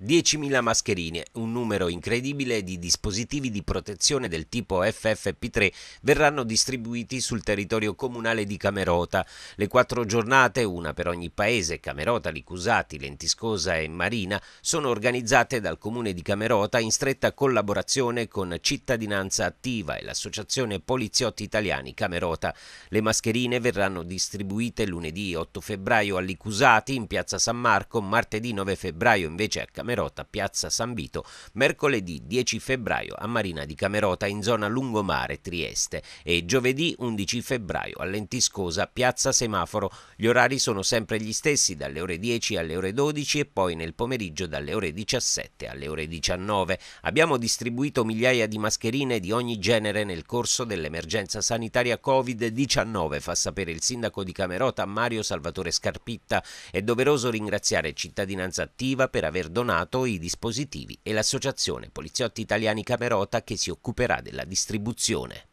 10.000 mascherine, un numero incredibile di dispositivi di protezione del tipo FFP3 verranno distribuiti sul territorio comunale di Camerota. Le quattro giornate, una per ogni paese, Camerota, Licusati, Lentiscosa e Marina, sono organizzate dal comune di Camerota in stretta collaborazione con Cittadinanza Attiva e l'associazione Poliziotti Italiani Camerota. Le mascherine verranno distribuite lunedì 8 febbraio a Licusati in piazza San Marco, martedì 9 febbraio invece a Camerota Camerota, piazza San Vito, mercoledì 10 febbraio a Marina di Camerota in zona Lungomare, Trieste e giovedì 11 febbraio a Lentiscosa, piazza Semaforo. Gli orari sono sempre gli stessi dalle ore 10 alle ore 12 e poi nel pomeriggio dalle ore 17 alle ore 19. Abbiamo distribuito migliaia di mascherine di ogni genere nel corso dell'emergenza sanitaria Covid-19, fa sapere il sindaco di Camerota Mario Salvatore Scarpitta. È doveroso ringraziare Cittadinanza Attiva per aver donato aggiornato i dispositivi e l'Associazione Poliziotti Italiani Camerota che si occuperà della distribuzione.